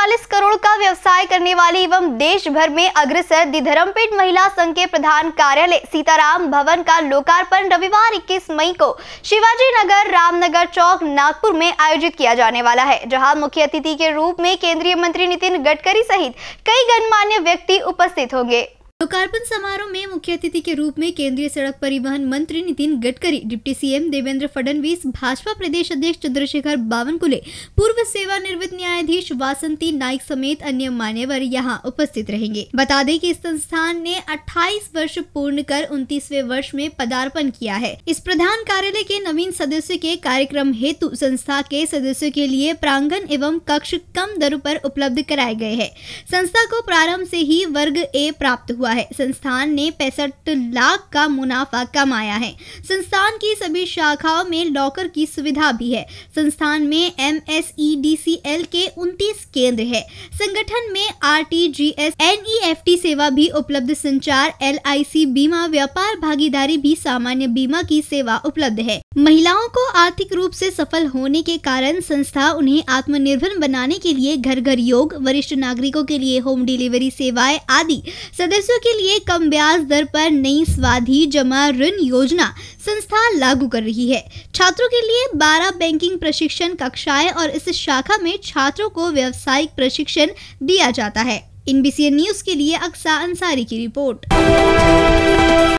140 करोड़ का व्यवसाय करने वाली एवं देश भर में अग्रसर धर्मपीठ महिला संघ के प्रधान कार्यालय सीताराम भवन का लोकार्पण रविवार 21 मई को शिवाजी नगर रामनगर चौक नागपुर में आयोजित किया जाने वाला है जहां मुख्य अतिथि के रूप में केंद्रीय मंत्री नितिन गडकरी सहित कई गणमान्य व्यक्ति उपस्थित होंगे लोकार्पण समारोह में मुख्य अतिथि के रूप में केंद्रीय सड़क परिवहन मंत्री नितिन गडकरी डिप्टी सीएम देवेंद्र फडणवीस भाजपा प्रदेश अध्यक्ष चंद्रशेखर बावनकुले पूर्व सेवानिवृत्त न्यायाधीश वासंती नाइक समेत अन्य मान्यवर यहां उपस्थित रहेंगे बता दें कि इस संस्थान ने 28 वर्ष पूर्ण कर उनतीसवे वर्ष में पदार्पण किया है इस प्रधान कार्यालय के नवीन सदस्य के कार्यक्रम हेतु संस्था के सदस्यों के लिए प्रांगण एवं कक्ष कम दरों आरोप उपलब्ध कराए गए है संस्था को प्रारंभ ऐसी ही वर्ग ए प्राप्त हुआ हुआ है संस्थान ने पैंसठ लाख का मुनाफा कमाया है संस्थान की सभी शाखाओं में लॉकर की सुविधा भी है संस्थान में M S E D C L के उनतीस केंद्र है संगठन में R T G S N E F T सेवा भी उपलब्ध संचार एल आई सी बीमा व्यापार भागीदारी भी सामान्य बीमा की सेवा उपलब्ध है महिलाओं को आर्थिक रूप से सफल होने के कारण संस्था उन्हें आत्मनिर्भर बनाने के लिए घर घर योग वरिष्ठ नागरिकों के लिए होम डिलीवरी सेवाएं आदि सदस्यों के लिए कम ब्याज दर पर नई स्वाधि जमा ऋण योजना संस्था लागू कर रही है छात्रों के लिए 12 बैंकिंग प्रशिक्षण कक्षाएं और इस शाखा में छात्रों को व्यावसायिक प्रशिक्षण दिया जाता है इन न्यूज के लिए अक्सा अंसारी की रिपोर्ट